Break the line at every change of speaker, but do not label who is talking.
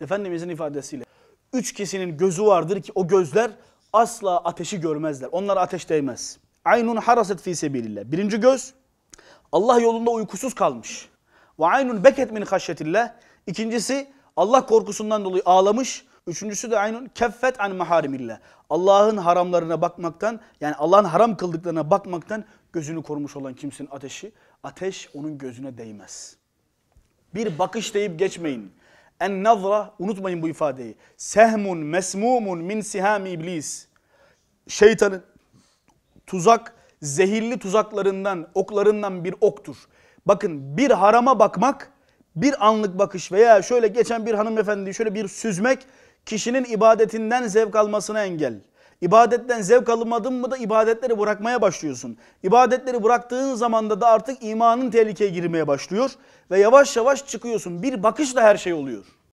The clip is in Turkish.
Efendimizin ifadesiyle. Üç kişinin gözü vardır ki o gözler asla ateşi görmezler. Onlara ateş değmez. Aynun haraset fi sebilillah. Birinci göz Allah yolunda uykusuz kalmış. Ve aynun beket min haşyetillah. İkincisi Allah korkusundan dolayı ağlamış. Üçüncüsü de aynun keffet an maharimillah. Allah'ın haramlarına bakmaktan yani Allah'ın haram kıldıklarına bakmaktan gözünü korumuş olan kimsenin ateşi ateş onun gözüne değmez. Bir bakış deyip geçmeyin. En nazra unutmayın bu ifadeyi. Sehmun mesmumun min siham iblis. Şeytanın tuzak, zehirli tuzaklarından, oklarından bir oktur. Bakın bir harama bakmak, bir anlık bakış veya şöyle geçen bir hanımefendi şöyle bir süzmek kişinin ibadetinden zevk almasına engel. İbadetten zevk alınmadın mı da ibadetleri bırakmaya başlıyorsun. İbadetleri bıraktığın zaman da artık imanın tehlikeye girmeye başlıyor ve yavaş yavaş çıkıyorsun. Bir bakışla her şey oluyor.